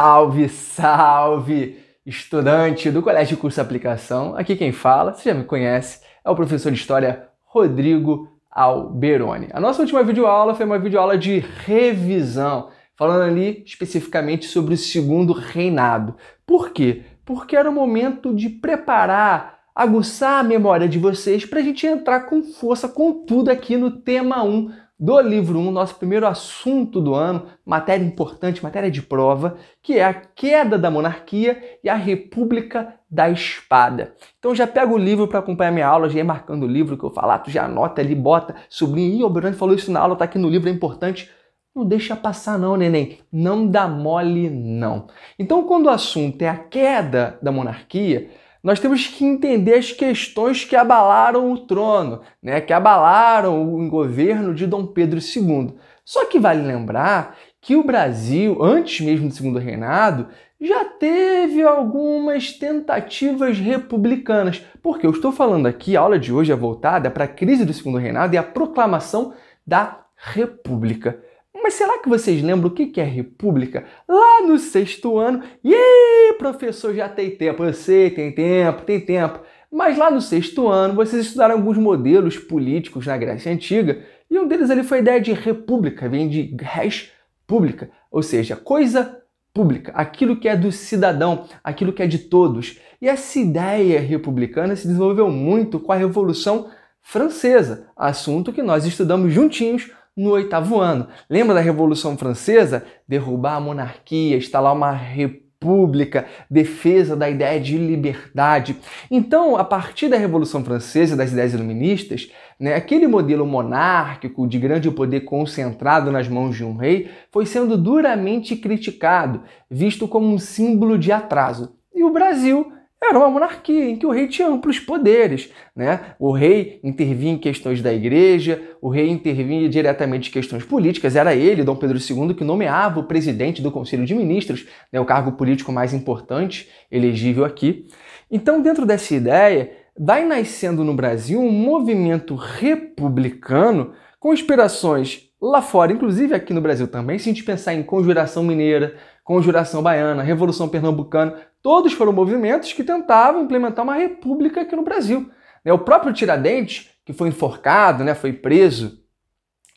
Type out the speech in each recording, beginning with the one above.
Salve, salve, estudante do Colégio de Curso Aplicação. Aqui quem fala, você já me conhece, é o professor de História Rodrigo Alberoni. A nossa última videoaula foi uma videoaula de revisão, falando ali especificamente sobre o segundo reinado. Por quê? Porque era o momento de preparar, aguçar a memória de vocês para a gente entrar com força com tudo aqui no tema 1 do livro 1, nosso primeiro assunto do ano, matéria importante, matéria de prova, que é a queda da monarquia e a república da espada. Então já pega o livro para acompanhar minha aula, já ir marcando o livro que eu falar, tu já anota ali, bota, sublinha. Ih, o Bruno falou isso na aula, tá aqui no livro, é importante. Não deixa passar não, neném. Não dá mole não. Então quando o assunto é a queda da monarquia, nós temos que entender as questões que abalaram o trono, né, que abalaram o governo de Dom Pedro II. Só que vale lembrar que o Brasil, antes mesmo do segundo reinado, já teve algumas tentativas republicanas, porque eu estou falando aqui, a aula de hoje é voltada para a crise do segundo reinado e a proclamação da República. Mas será que vocês lembram o que é república? Lá no sexto ano, e professor, já tem tempo, eu sei, tem tempo, tem tempo. Mas lá no sexto ano, vocês estudaram alguns modelos políticos na Grécia Antiga, e um deles ali foi a ideia de república, vem de res pública, ou seja, coisa pública, aquilo que é do cidadão, aquilo que é de todos. E essa ideia republicana se desenvolveu muito com a Revolução Francesa, assunto que nós estudamos juntinhos no oitavo ano. Lembra da Revolução Francesa? Derrubar a monarquia, instalar uma república, defesa da ideia de liberdade. Então, a partir da Revolução Francesa das ideias iluministas, né, aquele modelo monárquico de grande poder concentrado nas mãos de um rei foi sendo duramente criticado, visto como um símbolo de atraso. E o Brasil era uma monarquia em que o rei tinha amplos poderes. Né? O rei intervinha em questões da igreja, o rei intervinha diretamente em questões políticas. Era ele, Dom Pedro II, que nomeava o presidente do Conselho de Ministros, né? o cargo político mais importante elegível aqui. Então, dentro dessa ideia, vai nascendo no Brasil um movimento republicano com inspirações lá fora, inclusive aqui no Brasil também, se a gente pensar em Conjuração Mineira, Conjuração Baiana, Revolução Pernambucana, todos foram movimentos que tentavam implementar uma república aqui no Brasil. Né, o próprio Tiradentes, que foi enforcado, né, foi preso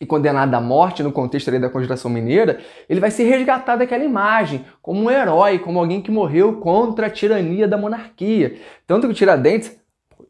e condenado à morte no contexto da Conjuração Mineira, ele vai ser resgatado daquela imagem como um herói, como alguém que morreu contra a tirania da monarquia. Tanto que o Tiradentes,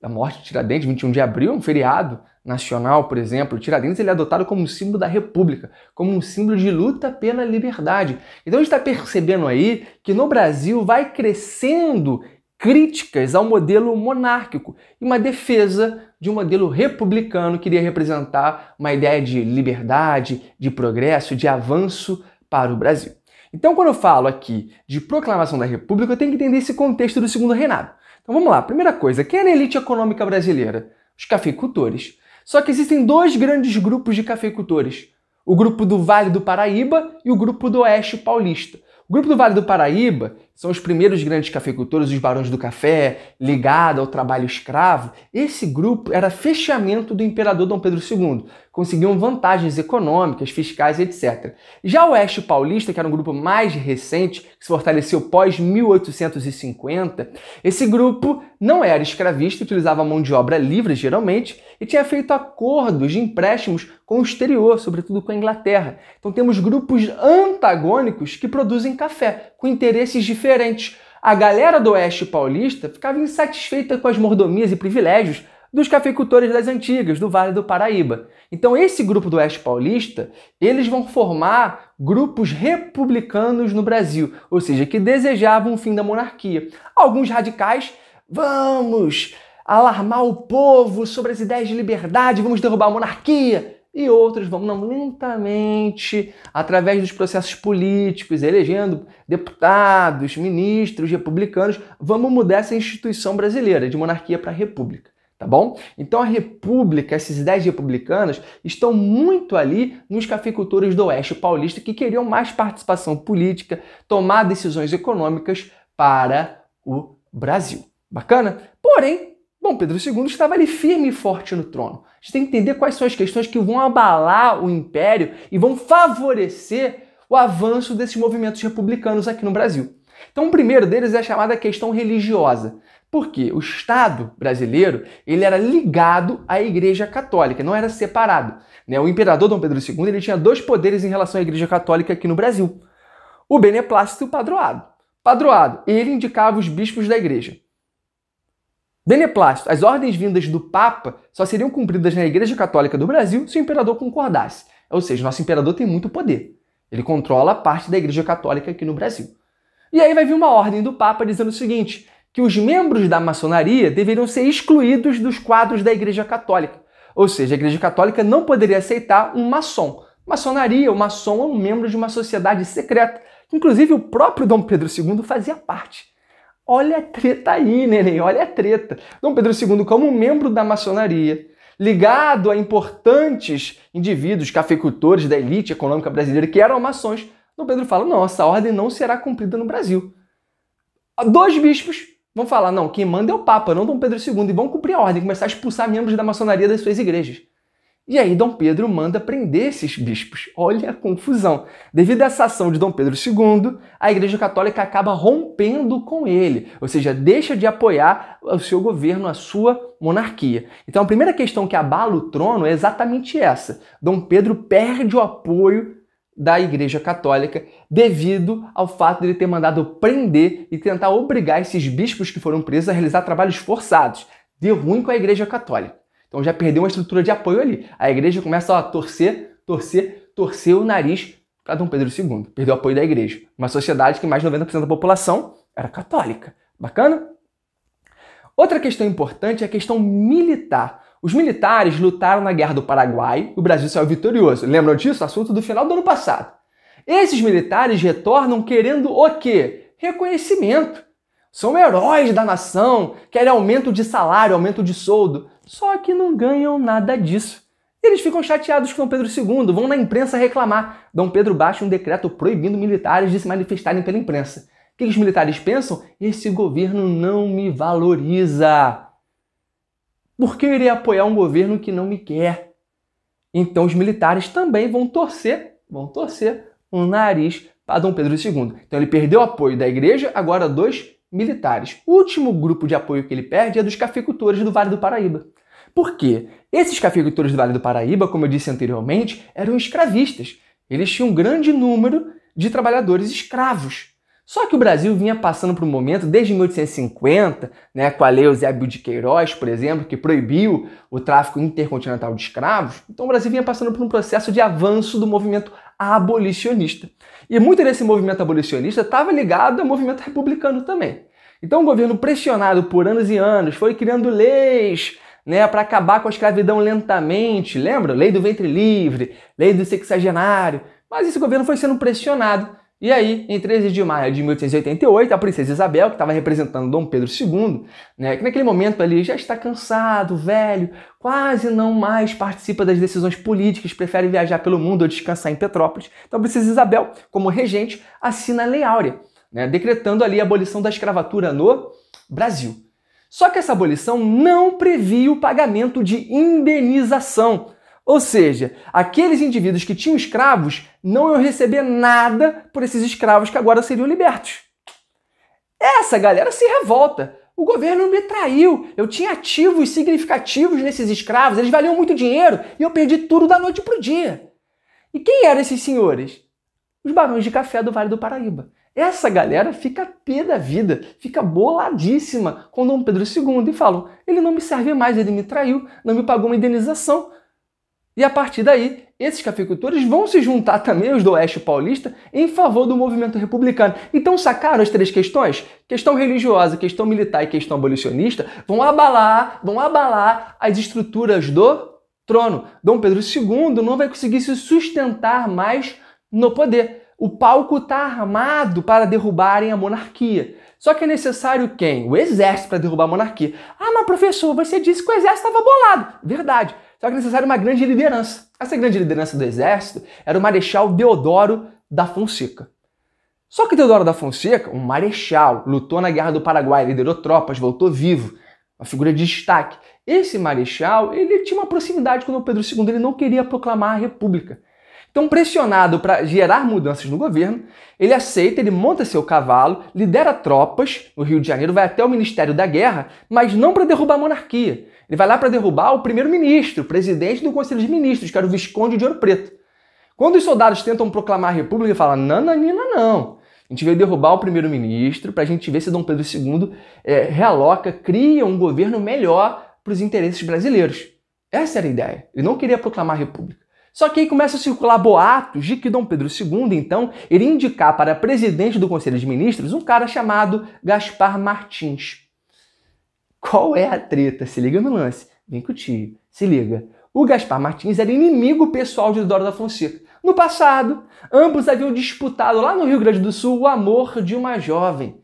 a morte de Tiradentes, 21 de abril, é um feriado, nacional, por exemplo, o Tiradentes ele é adotado como um símbolo da República, como um símbolo de luta pela liberdade. Então a gente está percebendo aí que no Brasil vai crescendo críticas ao modelo monárquico e uma defesa de um modelo republicano que iria representar uma ideia de liberdade, de progresso, de avanço para o Brasil. Então, quando eu falo aqui de proclamação da República, eu tenho que entender esse contexto do segundo reinado. Então vamos lá. Primeira coisa, quem era é a elite econômica brasileira? Os cafeicultores. Só que existem dois grandes grupos de cafeicultores: o grupo do Vale do Paraíba e o grupo do Oeste Paulista. O grupo do Vale do Paraíba são os primeiros grandes cafeicultores, os barões do café, ligado ao trabalho escravo. Esse grupo era fechamento do imperador Dom Pedro II. Conseguiam vantagens econômicas, fiscais, etc. Já o Oeste Paulista, que era um grupo mais recente, que se fortaleceu pós 1850, esse grupo não era escravista, utilizava mão de obra livre, geralmente, e tinha feito acordos de empréstimos com o exterior, sobretudo com a Inglaterra. Então temos grupos antagônicos que produzem café, com interesses diferentes diferentes. A galera do Oeste Paulista ficava insatisfeita com as mordomias e privilégios dos cafeicultores das antigas, do Vale do Paraíba. Então, esse grupo do Oeste Paulista, eles vão formar grupos republicanos no Brasil, ou seja, que desejavam o fim da monarquia. Alguns radicais, vamos alarmar o povo sobre as ideias de liberdade, vamos derrubar a monarquia e outros vão não, lentamente, através dos processos políticos, elegendo deputados, ministros, republicanos, vamos mudar essa instituição brasileira de monarquia para república. Tá bom? Então a república, essas ideias republicanas, estão muito ali nos cafeicultores do oeste paulista que queriam mais participação política, tomar decisões econômicas para o Brasil. Bacana? Porém, Bom, Pedro II estava ali firme e forte no trono. A gente tem que entender quais são as questões que vão abalar o império e vão favorecer o avanço desses movimentos republicanos aqui no Brasil. Então, o primeiro deles é a chamada questão religiosa. Porque o Estado brasileiro ele era ligado à Igreja Católica, não era separado. Né? O imperador Dom Pedro II ele tinha dois poderes em relação à Igreja Católica aqui no Brasil: o beneplácito e o padroado. Padroado, ele indicava os bispos da igreja. Beneplácito, as ordens vindas do Papa só seriam cumpridas na Igreja Católica do Brasil se o imperador concordasse. Ou seja, nosso imperador tem muito poder. Ele controla parte da Igreja Católica aqui no Brasil. E aí vai vir uma ordem do Papa dizendo o seguinte: que os membros da maçonaria deveriam ser excluídos dos quadros da Igreja Católica. Ou seja, a Igreja Católica não poderia aceitar um maçom. Maçonaria, o maçom é um membro de uma sociedade secreta, que inclusive o próprio Dom Pedro II fazia parte. Olha a treta aí, neném, olha a treta. Dom Pedro II, como membro da maçonaria, ligado a importantes indivíduos, cafeicultores da elite econômica brasileira que eram maçons, Dom Pedro fala: Nossa, a ordem não será cumprida no Brasil. Dois bispos vão falar: não, quem manda é o Papa, não Dom Pedro II, e vão cumprir a ordem, começar a expulsar membros da maçonaria das suas igrejas. E aí Dom Pedro manda prender esses bispos. Olha a confusão. Devido a essa ação de Dom Pedro II, a Igreja Católica acaba rompendo com ele, ou seja, deixa de apoiar o seu governo, a sua monarquia. Então a primeira questão que abala o trono é exatamente essa. Dom Pedro perde o apoio da Igreja Católica devido ao fato de ele ter mandado prender e tentar obrigar esses bispos que foram presos a realizar trabalhos forçados. Deu ruim com a Igreja Católica. Então já perdeu uma estrutura de apoio ali. A igreja começa a torcer, torcer, torcer o nariz para Dom Pedro II. Perdeu o apoio da igreja. Uma sociedade que mais de 90% da população era católica. Bacana? Outra questão importante é a questão militar. Os militares lutaram na Guerra do Paraguai e o Brasil saiu vitorioso. Lembram disso? Assunto do final do ano passado. Esses militares retornam querendo o quê? Reconhecimento. São heróis da nação, querem aumento de salário, aumento de soldo. Só que não ganham nada disso. Eles ficam chateados com Dom Pedro II, vão na imprensa reclamar. Dom Pedro baixa um decreto proibindo militares de se manifestarem pela imprensa. O que os militares pensam? Esse governo não me valoriza. Por que eu irei apoiar um governo que não me quer? Então os militares também vão torcer, vão torcer o nariz para Dom Pedro II. Então ele perdeu o apoio da igreja, agora dois militares. O último grupo de apoio que ele perde é dos cafeicultores do Vale do Paraíba. Por quê? Esses cafeicultores do Vale do Paraíba, como eu disse anteriormente, eram escravistas. Eles tinham um grande número de trabalhadores escravos. Só que o Brasil vinha passando por um momento, desde 1850, né, com a Lei Eusébio de Queiroz, por exemplo, que proibiu o tráfico intercontinental de escravos. Então o Brasil vinha passando por um processo de avanço do movimento abolicionista. E muito desse movimento abolicionista estava ligado ao movimento republicano também. Então o governo, pressionado por anos e anos, foi criando leis né, para acabar com a escravidão lentamente, lembra? Lei do ventre livre, lei do sexagenário. Mas esse governo foi sendo pressionado. E aí, em 13 de maio de 1888, a princesa Isabel, que estava representando Dom Pedro II, né, que naquele momento ali já está cansado, velho, quase não mais participa das decisões políticas, prefere viajar pelo mundo ou descansar em Petrópolis. Então, a princesa Isabel, como regente, assina a Lei Áurea, né, decretando ali a abolição da escravatura no Brasil. Só que essa abolição não previa o pagamento de indenização. Ou seja, aqueles indivíduos que tinham escravos não iam receber nada por esses escravos que agora seriam libertos. Essa galera se revolta. O governo me traiu. Eu tinha ativos significativos nesses escravos, eles valiam muito dinheiro e eu perdi tudo da noite para o dia. E quem eram esses senhores? Os barões de café do Vale do Paraíba. Essa galera fica pé da vida, fica boladíssima com Dom Pedro II e falam: ele não me serve mais, ele me traiu, não me pagou uma indenização. E a partir daí, esses cafeicultores vão se juntar também os do Oeste Paulista em favor do movimento republicano. Então sacaram as três questões? Questão religiosa, questão militar e questão abolicionista vão abalar, vão abalar as estruturas do trono. Dom Pedro II não vai conseguir se sustentar mais no poder. O palco está armado para derrubarem a monarquia. Só que é necessário quem? O exército para derrubar a monarquia. Ah, mas professor, você disse que o exército estava bolado. Verdade. Só que é necessário uma grande liderança. Essa grande liderança do exército era o marechal Deodoro da Fonseca. Só que Deodoro da Fonseca, um marechal, lutou na Guerra do Paraguai, liderou tropas, voltou vivo, uma figura de destaque. Esse marechal, ele tinha uma proximidade com o Pedro II, ele não queria proclamar a república. Então, pressionado para gerar mudanças no governo, ele aceita, ele monta seu cavalo, lidera tropas no Rio de Janeiro, vai até o Ministério da Guerra, mas não para derrubar a monarquia. Ele vai lá para derrubar o primeiro-ministro, o presidente do Conselho de Ministros, que era o Visconde de Ouro Preto. Quando os soldados tentam proclamar a República, ele fala: nananina, não. A gente veio derrubar o primeiro-ministro para a gente ver se Dom Pedro II é, eh, realoca, cria um governo melhor para os interesses brasileiros. Essa era a ideia. Ele não queria proclamar a República. Só que aí começa a circular boatos de que Dom Pedro II, então, iria indicar para presidente do Conselho de Ministros um cara chamado Gaspar Martins. Qual é a treta? Se liga no lance. Vem com o tio. Se liga. O Gaspar Martins era inimigo pessoal de Dora da Fonseca. No passado, ambos haviam disputado lá no Rio Grande do Sul o amor de uma jovem.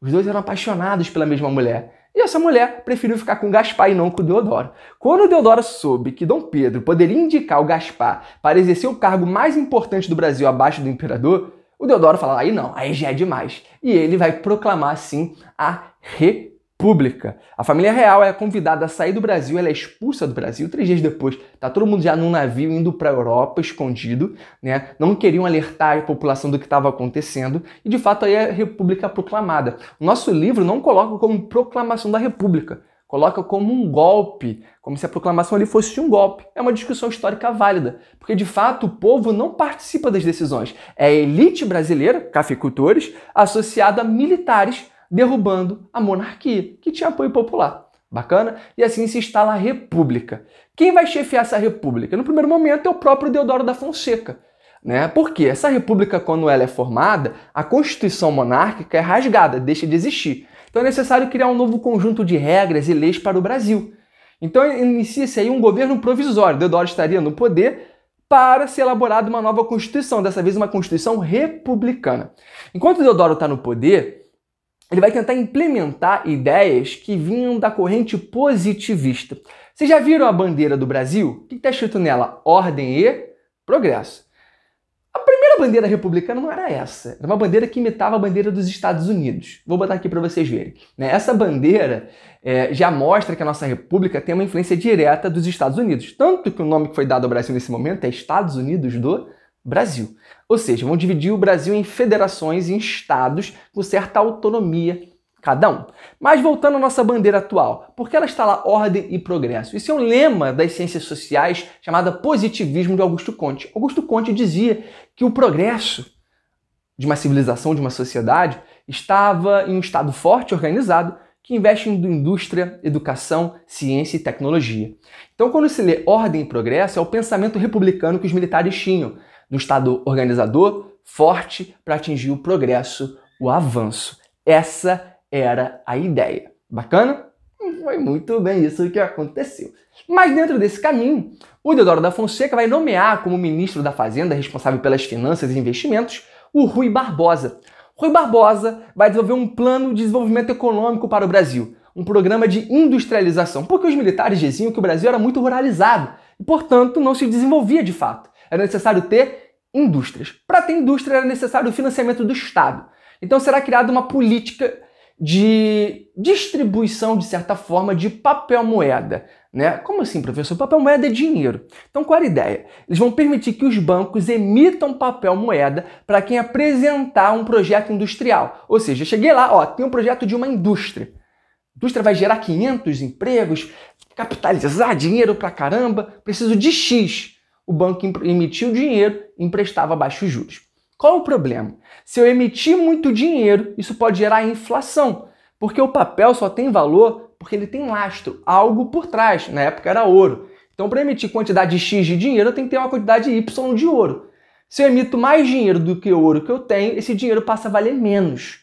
Os dois eram apaixonados pela mesma mulher. E essa mulher preferiu ficar com Gaspar e não com Deodoro. Quando Deodoro soube que Dom Pedro poderia indicar o Gaspar para exercer o cargo mais importante do Brasil abaixo do imperador, o Deodoro fala: aí não, aí já é demais. E ele vai proclamar assim a república pública. A família real é convidada a sair do Brasil, ela é expulsa do Brasil. Três dias depois, tá todo mundo já num navio indo para a Europa, escondido, né? Não queriam alertar a população do que estava acontecendo e, de fato, aí é a República é proclamada. O nosso livro não coloca como proclamação da República, coloca como um golpe, como se a proclamação ali fosse um golpe. É uma discussão histórica válida, porque de fato o povo não participa das decisões. É a elite brasileira, cafeicultores, associada a militares derrubando a monarquia, que tinha apoio popular. Bacana? E assim se instala a república. Quem vai chefiar essa república? No primeiro momento é o próprio Deodoro da Fonseca. Né? Porque essa república, quando ela é formada, a constituição monárquica é rasgada, deixa de existir. Então é necessário criar um novo conjunto de regras e leis para o Brasil. Então inicia-se aí um governo provisório. Deodoro estaria no poder para ser elaborada uma nova constituição, dessa vez uma constituição republicana. Enquanto Deodoro está no poder, ele vai tentar implementar ideias que vinham da corrente positivista. Vocês já viram a bandeira do Brasil? O que está escrito nela? Ordem e progresso. A primeira bandeira republicana não era essa. Era uma bandeira que imitava a bandeira dos Estados Unidos. Vou botar aqui para vocês verem. Né, essa bandeira é, já mostra que a nossa república tem uma influência direta dos Estados Unidos. Tanto que o nome que foi dado ao Brasil nesse momento é Estados Unidos do Brasil. Ou seja, vão dividir o Brasil em federações, em estados, com certa autonomia cada um. Mas voltando à nossa bandeira atual, por que ela está lá ordem e progresso. Isso é um lema das ciências sociais chamada positivismo de Augusto Conte. Augusto Conte dizia que o progresso de uma civilização, de uma sociedade, estava em um estado forte, organizado, que investe em indústria, educação, ciência e tecnologia. Então, quando se lê ordem e progresso, é o pensamento republicano que os militares tinham, do Estado organizador, forte para atingir o progresso, o avanço. Essa era a ideia. Bacana? Foi muito bem isso que aconteceu. Mas dentro desse caminho, o Deodoro da Fonseca vai nomear como ministro da Fazenda, responsável pelas finanças e investimentos, o Rui Barbosa. Rui Barbosa vai desenvolver um plano de desenvolvimento econômico para o Brasil, um programa de industrialização, porque os militares diziam que o Brasil era muito ruralizado e, portanto, não se desenvolvia de fato. Era necessário ter indústrias. Para ter indústria era necessário o financiamento do Estado. Então será criada uma política de distribuição, de certa forma, de papel moeda. Né? Como assim, professor? Papel moeda é dinheiro. Então, qual era a ideia? Eles vão permitir que os bancos emitam papel moeda para quem apresentar um projeto industrial. Ou seja, cheguei lá, ó, tem um projeto de uma indústria. A indústria vai gerar 500 empregos, capitalizar dinheiro para caramba, preciso de X o banco emitia o dinheiro e emprestava baixos juros. Qual o problema? Se eu emitir muito dinheiro, isso pode gerar inflação, porque o papel só tem valor porque ele tem lastro, algo por trás. Na época era ouro. Então, para emitir quantidade X de dinheiro, eu tenho que ter uma quantidade Y de ouro. Se eu emito mais dinheiro do que o ouro que eu tenho, esse dinheiro passa a valer menos.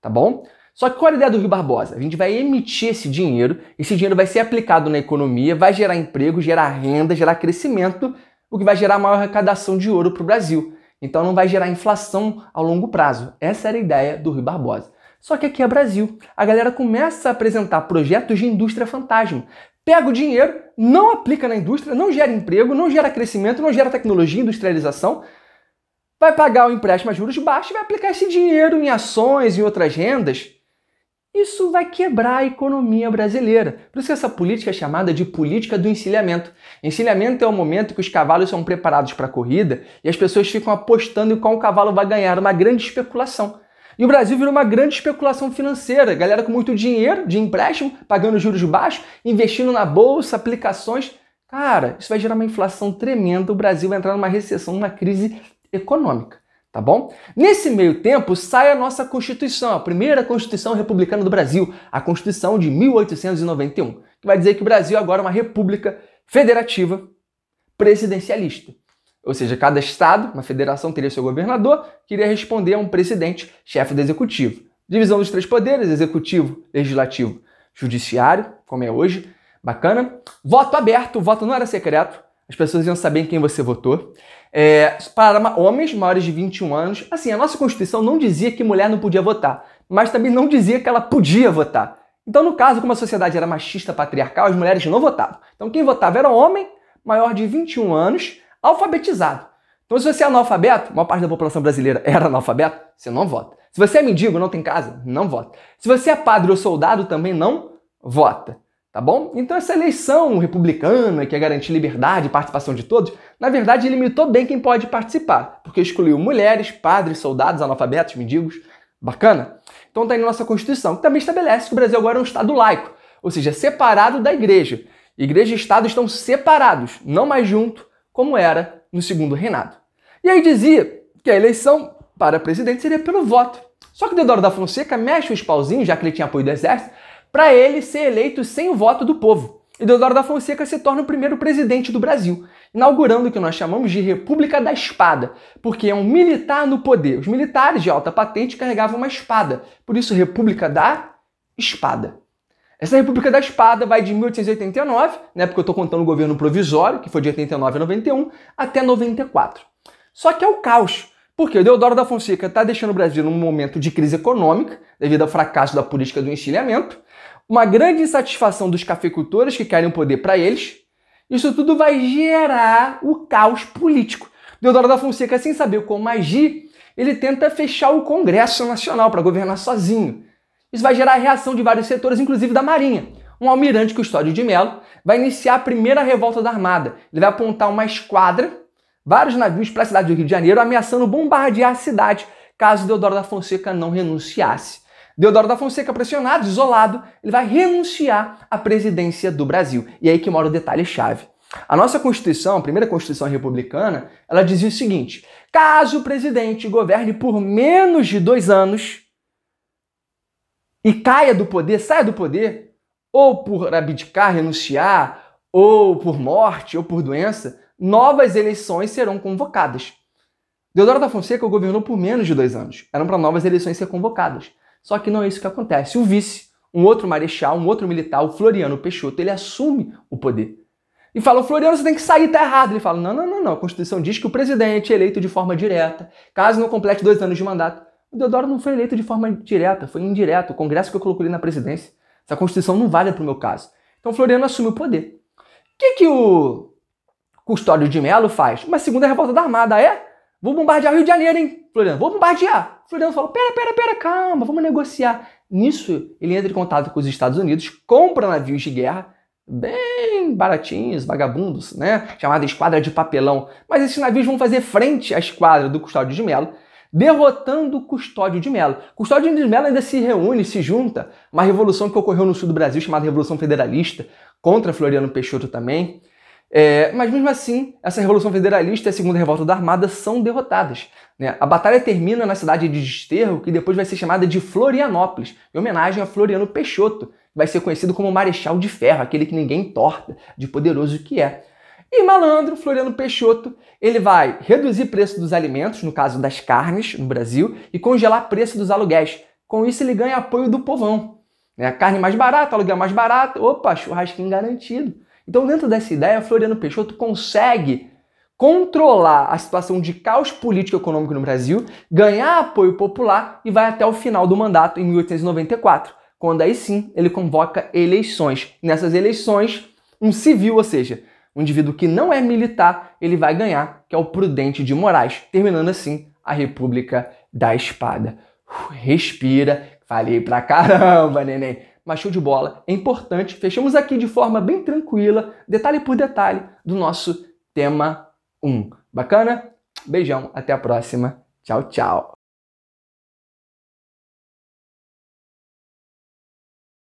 Tá bom? Só que qual é a ideia do Rio Barbosa? A gente vai emitir esse dinheiro, esse dinheiro vai ser aplicado na economia, vai gerar emprego, gerar renda, gerar crescimento o que vai gerar maior arrecadação de ouro para o Brasil. Então não vai gerar inflação ao longo prazo. Essa era a ideia do Rui Barbosa. Só que aqui é Brasil. A galera começa a apresentar projetos de indústria fantasma. Pega o dinheiro, não aplica na indústria, não gera emprego, não gera crescimento, não gera tecnologia, industrialização, vai pagar o empréstimo a juros baixos e vai aplicar esse dinheiro em ações e outras rendas isso vai quebrar a economia brasileira. Por isso que essa política é chamada de política do encilhamento. Encilhamento é o momento que os cavalos são preparados para a corrida e as pessoas ficam apostando em qual cavalo vai ganhar, uma grande especulação. E o Brasil virou uma grande especulação financeira, galera com muito dinheiro de empréstimo, pagando juros baixos, investindo na bolsa, aplicações. Cara, isso vai gerar uma inflação tremenda, o Brasil vai entrar numa recessão, numa crise econômica tá bom? Nesse meio tempo sai a nossa Constituição, a primeira Constituição republicana do Brasil, a Constituição de 1891, que vai dizer que o Brasil é agora é uma república federativa presidencialista. Ou seja, cada estado, uma federação teria seu governador, que iria responder a um presidente, chefe do executivo. Divisão dos três poderes, executivo, legislativo, judiciário, como é hoje, bacana. Voto aberto, o voto não era secreto as pessoas iam saber em quem você votou. É, para homens maiores de 21 anos, assim, a nossa Constituição não dizia que mulher não podia votar, mas também não dizia que ela podia votar. Então, no caso, como a sociedade era machista patriarcal, as mulheres não votavam. Então, quem votava era homem maior de 21 anos, alfabetizado. Então, se você é analfabeto, uma maior parte da população brasileira era analfabeto, você não vota. Se você é mendigo, não tem casa, não vota. Se você é padre ou soldado, também não vota. Tá bom? Então essa eleição republicana que é garantir liberdade e participação de todos, na verdade limitou bem quem pode participar, porque excluiu mulheres, padres, soldados, analfabetos, mendigos. Bacana? Então tá aí na nossa Constituição, que também estabelece que o Brasil agora é um Estado laico, ou seja, separado da Igreja. Igreja e Estado estão separados, não mais junto, como era no segundo reinado. E aí dizia que a eleição para presidente seria pelo voto. Só que Deodoro da Fonseca mexe os pauzinhos, já que ele tinha apoio do exército, para ele ser eleito sem o voto do povo. E Deodoro da Fonseca se torna o primeiro presidente do Brasil, inaugurando o que nós chamamos de República da Espada, porque é um militar no poder. Os militares de alta patente carregavam uma espada, por isso República da Espada. Essa República da Espada vai de 1889, né, porque eu estou contando o governo provisório, que foi de 89 a 91, até 94. Só que é o caos, porque o Deodoro da Fonseca está deixando o Brasil num momento de crise econômica, devido ao fracasso da política do encilhamento, uma grande insatisfação dos cafeicultores que querem o poder para eles. Isso tudo vai gerar o caos político. Deodoro da Fonseca, sem saber como agir, ele tenta fechar o Congresso Nacional para governar sozinho. Isso vai gerar a reação de vários setores, inclusive da Marinha. Um almirante Custódio de Melo vai iniciar a primeira revolta da Armada. Ele vai apontar uma esquadra vários navios para a cidade do Rio de Janeiro, ameaçando bombardear a cidade caso Deodoro da Fonseca não renunciasse. Deodoro da Fonseca, pressionado, isolado, ele vai renunciar à presidência do Brasil. E é aí que mora o detalhe-chave. A nossa Constituição, a primeira Constituição republicana, ela dizia o seguinte: caso o presidente governe por menos de dois anos e caia do poder, saia do poder, ou por abdicar, renunciar, ou por morte, ou por doença, novas eleições serão convocadas. Deodoro da Fonseca governou por menos de dois anos. Eram para novas eleições ser convocadas. Só que não é isso que acontece. O vice, um outro marechal, um outro militar, o Floriano Peixoto, ele assume o poder. E fala, Floriano, você tem que sair, tá errado. Ele fala, não, não, não, não. A Constituição diz que o presidente é eleito de forma direta, caso não complete dois anos de mandato. O Deodoro não foi eleito de forma direta, foi indireta. O Congresso que eu coloquei na presidência. Essa Constituição não vale para o meu caso. Então Floriano assume o poder. O que, que o Custódio de Melo faz. uma segunda é revolta da Armada é? Vou bombardear o Rio de Janeiro, hein, Floriano? Vou bombardear. Floriano falou: pera, pera, pera, calma, vamos negociar. Nisso, ele entra em contato com os Estados Unidos, compra navios de guerra, bem baratinhos, vagabundos, né? Chamada Esquadra de Papelão. Mas esses navios vão fazer frente à esquadra do Custódio de Melo, derrotando Custódio de Melo. Custódio de Melo ainda se reúne, se junta, uma revolução que ocorreu no sul do Brasil, chamada Revolução Federalista, contra Floriano Peixoto também. É, mas mesmo assim, essa Revolução Federalista e a Segunda Revolta da Armada são derrotadas. Né? A batalha termina na cidade de Desterro, que depois vai ser chamada de Florianópolis, em homenagem a Floriano Peixoto, que vai ser conhecido como Marechal de Ferro, aquele que ninguém torta, de poderoso que é. E malandro, Floriano Peixoto, ele vai reduzir preço dos alimentos, no caso das carnes, no Brasil, e congelar preço dos aluguéis. Com isso, ele ganha apoio do povão. Né? Carne mais barata, aluguel mais barato, opa, churrasquinho garantido. Então, dentro dessa ideia, Floriano Peixoto consegue controlar a situação de caos político e econômico no Brasil, ganhar apoio popular e vai até o final do mandato em 1894, quando aí sim ele convoca eleições. Nessas eleições, um civil, ou seja, um indivíduo que não é militar, ele vai ganhar, que é o Prudente de Moraes, terminando assim a República da Espada. Respira, falei pra caramba, neném mas show de bola, é importante. Fechamos aqui de forma bem tranquila, detalhe por detalhe, do nosso tema 1. Bacana? Beijão, até a próxima. Tchau, tchau.